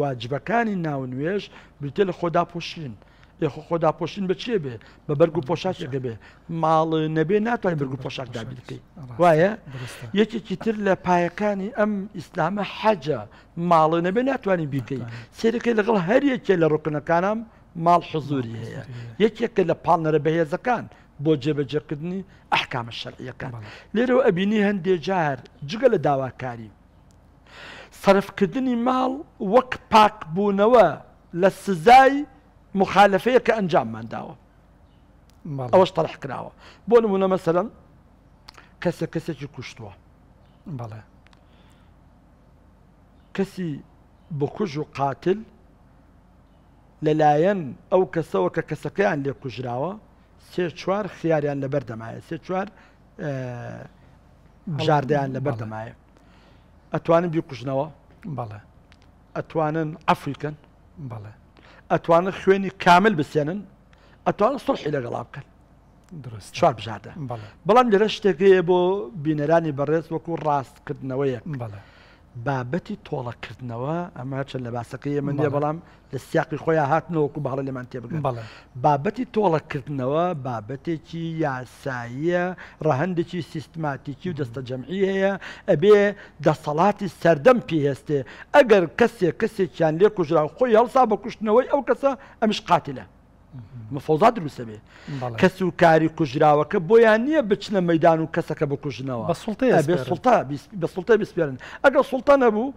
واجبەکانی ناو نوێش بریتە لە خۆدا پۆشین یخ خۆدا پۆشین بە چێ بێ بە بەرگ و پۆشاکێکە بێ ماڵ نەبێ ناتوانین بەرگ و پۆشاک دابی بکەیت وایە یەکێکی تر لە پایەکانی ئەم ئیسلامە حەجە ماڵە نەبێ ناتوانین بیکەیت سێرەکەی لەگەڵ هەریەکێ لە ڕکنەکانم ماڵ حزوری هەیە یەکێکە لە پاڵنەرە بەهێزەکان بۆ جێبەجێکردنی ئەحکامە شەرعیەکان لێرەوە ئەبینی هەندێ جار جگە لە داواکاری سرفکردنی ماڵ وەک پاک بوونەوە لە سزای مخالفەیە کە ئەنجاممانداوە ئەوەش تەرح کراوە بۆ نمونە مەسەرم کەسە کەسێکی کوشتووە بەڵێ کەسی بکوژ و قاتل لەلایەن ئەو کەسەوە کە کەسەکەیان لێ کوژراوە سێ چوار خیاریان لەبەر دەمایە سێ چوار بژاردەیان لەبەر دەمایە ئەتوانن بیکوژنەوە بەڵێ ئەتوانن ئەفریکن بەڵێ ئەتوانن خوێنی کامل بسێنن ئەتوانن سڵحی لەگەڵا بکەن درست چوار بژادە بەڵام لەرە شتێکەیە بۆ بینەرانی بەڕێز وەکو ڕاستکردنەوەیە بەڵێ بابەتی تۆڵەکردنەوە ئەمە چە لە باسەکەی من دیە بەڵام لە سیاقی خۆیان هاتنەوەکو باڵە لەمان تێبگەن بەڵێ بابەتی تۆڵەکردنەوە بابەتێکی یاساییە ڕەهندێکی سیستماتیکی و دەستە جەمعی هەیە ئەبێ دەسەڵاتی سەردەم پێهێستێ ئەگەر کەسێک کەسێکیان لێ کوژرا خۆی هەڵسا بە کوشتنەوەی ئەو کەسە ئەمش قاتیلە مفۆزا دروستە بێ کەس و کاری کوژراوەکە بۆیان نییە بچنە مەدان و کەسەکە بکوژنەوە بە سڵتە بسپێرن ئەگەر سڵتە نەبوو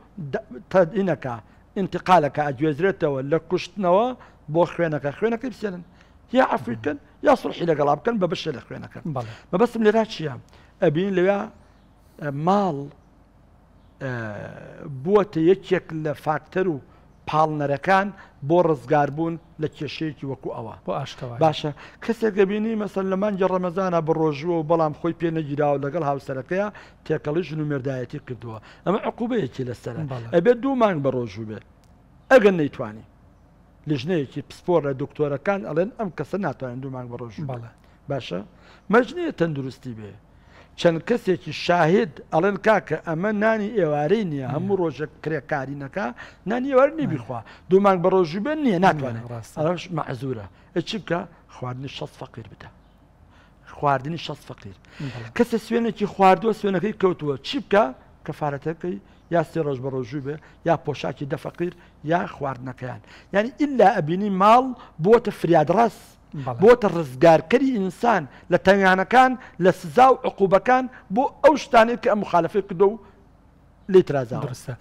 تەدینەکە انتقالەکە ئەگوێزرێتەوە لە کوشتنەوە بۆ خوێنەکە خوێنەکەی بسێنن یا ئەفریکن یا سڵحی لەگەڵا بکەن بە بەشە لە خوێنەکە بە بەسم لێرا چییە ئەبین لەوێ ماڵ بووە یەکێک لە فاکتەر و پاڵنەرەکان بۆ ڕزگاربوون لە کێشەیەکی وەکو ئەوە باشە کەسێک دەبینی مەسەر لە مانجە ڕەمەزانە بڕۆژوە و بەڵام خۆی پێ نەگیراوە لەگەڵ هاوسەرەکەیە تێکەڵیش نومێردایەتی کردووە ئەمە عقوبەیەکی لەسەر ئەبێت دوو مانگ بە ڕۆژوو بێت ئەگەر نەیتوانی لژنەیەکی پسپۆر لە دکتۆرەکان ئەڵێن ئەم کەسە ناتوانین دوو مانگ بە ڕۆژوو بەڵێ باشە مەجنێ تەندروستی بێت چەند کەسێکی شاهد ئەڵێن کاکە ئەمە نانی ئێوارەی نییە هەموو ڕۆژە کرێکارینەکە نانی ئێوارنی بیخوا دومانگ بە ڕۆژی بن نییە ناتوانێت ئەش مەعزورە چی بکە خواردنی شەست فەقیر بدە خواردنی شەست فەقیر کەسە سوێنێکی خواردووە سوێنەکەی کەوتووە چی بکە کەفاەتەکەی یا سێ ڕۆژ بە ڕۆژوو بێ یا پۆشاکی دەفەقیر یا خواردنەکەیان یعنی ئللا ئەبینی ماڵ بۆتە فریادڕاست بۆتە ڕزگارکەری ئینسان لە تەنگانەکان لە سزا و عقوبەکان بۆ ئەو شتانێت کە ئەم مخالفی کردو و لێترازا ڕستە.